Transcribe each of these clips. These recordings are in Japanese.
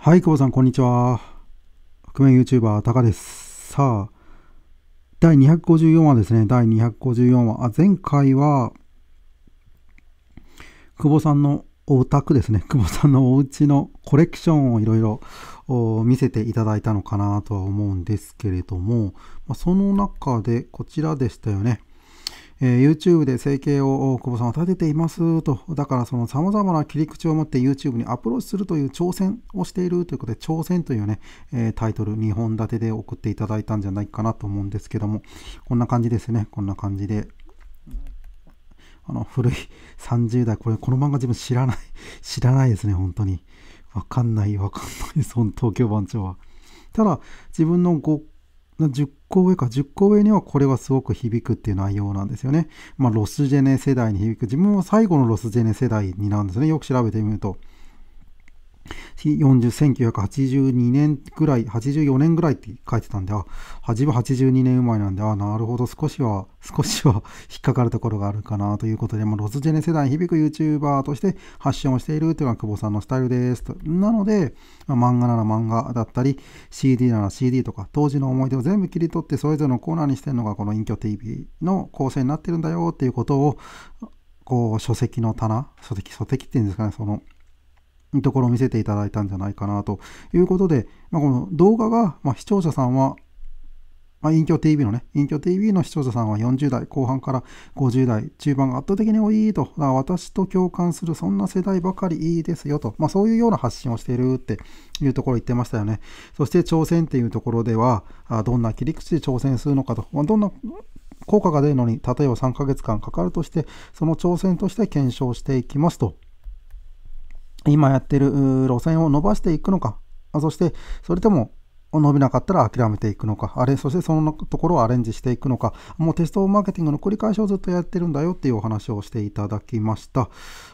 はい、久保さん、こんにちは。覆面 YouTuber、タカです。さあ、第254話ですね。第254話。あ、前回は、久保さんのお宅ですね。久保さんのお家のコレクションをいろいろ見せていただいたのかなとは思うんですけれども、まあ、その中でこちらでしたよね。えー、YouTube で生計を大久保さんは立てていますと、だからその様々な切り口を持って YouTube にアプローチするという挑戦をしているということで、挑戦というね、えー、タイトル2本立てで送っていただいたんじゃないかなと思うんですけども、こんな感じですね、こんな感じで。あの、古い30代、これ、この漫画自分知らない、知らないですね、本当に。わかんない、わかんないです、東京番長は。ただ、自分のご10個上か、10個上にはこれはすごく響くっていう内容なんですよね。まあ、ロスジェネ世代に響く。自分も最後のロスジェネ世代になんですね。よく調べてみると。40 1982年ぐらい、84年ぐらいって書いてたんで、あ、自分82年生まれなんで、あ、なるほど、少しは、少しは引っかかるところがあるかなということで、もロズジェネ世代に響く YouTuber として発信をしているというのが久保さんのスタイルです。なので、まあ、漫画なら漫画だったり、CD なら CD とか、当時の思い出を全部切り取って、それぞれのコーナーにしてるのが、この隠居 TV の構成になってるんだよっていうことを、こう、書籍の棚、書籍、書籍っていうんですかね、その、ところを見せていただいたんじゃないかなということで、まあ、この動画が、まあ、視聴者さんは、まあ、隠居 TV のね、隠居 TV の視聴者さんは40代後半から50代中盤が圧倒的に多いと、私と共感するそんな世代ばかりいいですよと、まあ、そういうような発信をしているっていうところ言ってましたよね。そして挑戦っていうところでは、どんな切り口で挑戦するのかと、どんな効果が出るのに、例えば3ヶ月間かかるとして、その挑戦として検証していきますと今やってる路線を伸ばしていくのか、そしてそれとも伸びなかったら諦めていくのか、あれ、そしてそのところをアレンジしていくのか、もうテストマーケティングの繰り返しをずっとやってるんだよっていうお話をしていただきました。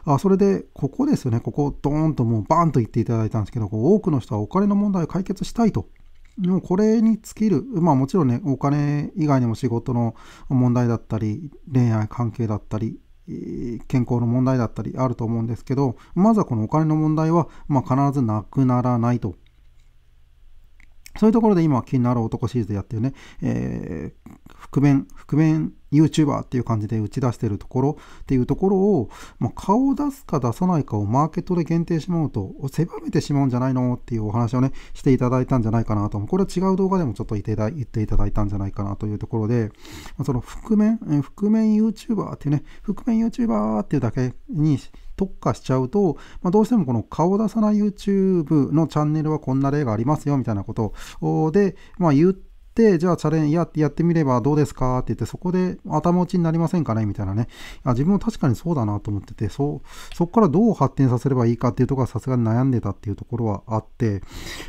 あそれで、ここですよね、ここをドーンともうバーンと言っていただいたんですけど、多くの人はお金の問題を解決したいと。でもこれに尽きる、まあもちろんね、お金以外にも仕事の問題だったり、恋愛関係だったり、健康の問題だったりあると思うんですけどまずはこのお金の問題は、まあ、必ずなくならないとそういうところで今は気になる男シリーズでやってるね、えー、覆面、覆面 YouTuber っていう感じで打ち出してるところっていうところを、まあ、顔を出すか出さないかをマーケットで限定しまうと狭めてしまうんじゃないのっていうお話をね、していただいたんじゃないかなと。これは違う動画でもちょっと言っていただいたんじゃないかなというところで、まあ、その覆面、覆面 YouTuber っていうね、覆面 YouTuber っていうだけに特化しちゃうと、まあ、どうしてもこの顔を出さない YouTube のチャンネルはこんな例がありますよみたいなことで、まあ、言ってじゃあチャレンジややってみればどうですかって言って、そこで頭打ちになりませんかねみたいなね。あ自分も確かにそうだなと思ってて、そう、そこからどう発展させればいいかっていうところはさすがに悩んでたっていうところはあって、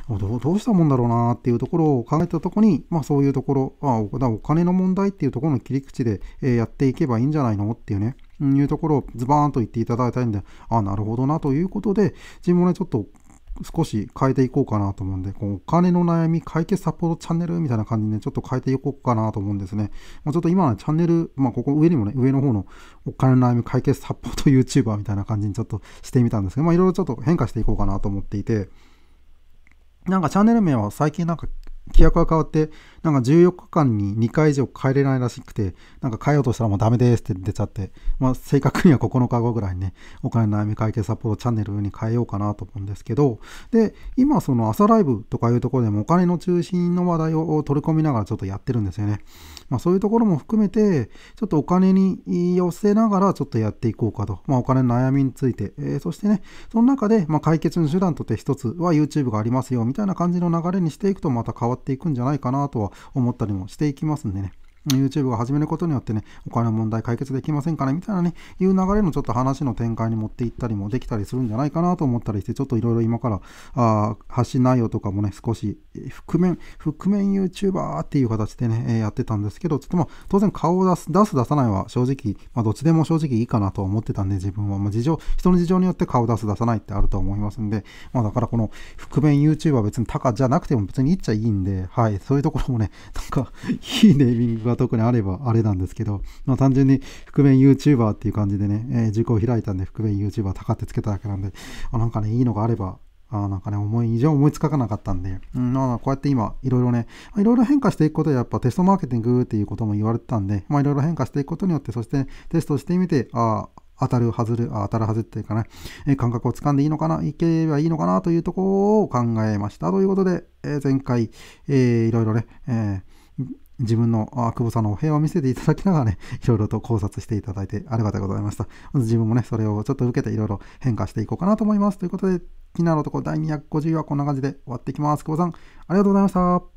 どうどうしたもんだろうなっていうところを考えたところに、まあそういうところ、あお金の問題っていうところの切り口で、えやっていけばいいんじゃないのっていうね。いうところをズバーンと言っていただいたいんで、あ、なるほどなということで、自分もね、ちょっと少し変えていこうかなと思うんで、こうお金の悩み解決サポートチャンネルみたいな感じでね、ちょっと変えていこうかなと思うんですね。まあ、ちょっと今のチャンネル、まあ、ここ上にもね、上の方のお金の悩み解決サポート YouTuber みたいな感じにちょっとしてみたんですけど、まあ、いろいろちょっと変化していこうかなと思っていて、なんかチャンネル名は最近なんか規約が変わって、なんか14日間に2回以上帰れないらしくて、なんか変えようとしたらもうダメですって出ちゃって、まあ正確には9日後ぐらいにね、お金の悩み解決サポートチャンネルに変えようかなと思うんですけど、で、今その朝ライブとかいうところでもお金の中心の話題を取り込みながらちょっとやってるんですよね。まあそういうところも含めて、ちょっとお金に寄せながらちょっとやっていこうかと。まあお金の悩みについて、えー、そしてね、その中でま解決の手段として一つは YouTube がありますよみたいな感じの流れにしていくとまた変わわっていくんじゃないかなとは思ったりもしていきますんでね。YouTube を始めることによってね、お金の問題解決できませんかねみたいなね、いう流れのちょっと話の展開に持っていったりもできたりするんじゃないかなと思ったりして、ちょっといろいろ今からあ発信内容とかもね、少し覆面、覆面 YouTuber っていう形でね、えやってたんですけど、ちょっとまあ、当然顔を出す、出す出さないは正直、まあ、どっちでも正直いいかなと思ってたんで、自分は、まあ、事情、人の事情によって顔出す出さないってあると思いますんで、まあ、だからこの覆面 YouTuber 別にタカじゃなくても別にいっちゃいいんで、はい、そういうところもね、なんか、いいネーミングが特にあればあれなんですけど、まあ、単純に覆面 YouTuber っていう感じでね、えー、塾を開いたんで覆面 YouTuber 高ってつけただけなんで、あなんかね、いいのがあればあなんかね、思い以上思いつかなかったんで、うん、あ、こうやって今、いろいろね、いろいろ変化していくことで、やっぱテストマーケティングっていうことも言われてたんで、まいろいろ変化していくことによって、そしてテストしてみて、ああ、当たる、外る、当たる、はずっていうかね、え感覚をつかんでいいのかな、いけばいいのかなというところを考えました。ということで、え前回、えー、いろいろね、えー自分のあ久保さんのお部屋を見せていただきながらね、いろいろと考察していただいてありがとうございました。まず自分もね、それをちょっと受けていろいろ変化していこうかなと思います。ということで、気になるところ第250話こんな感じで終わっていきます。久保さん、ありがとうございました。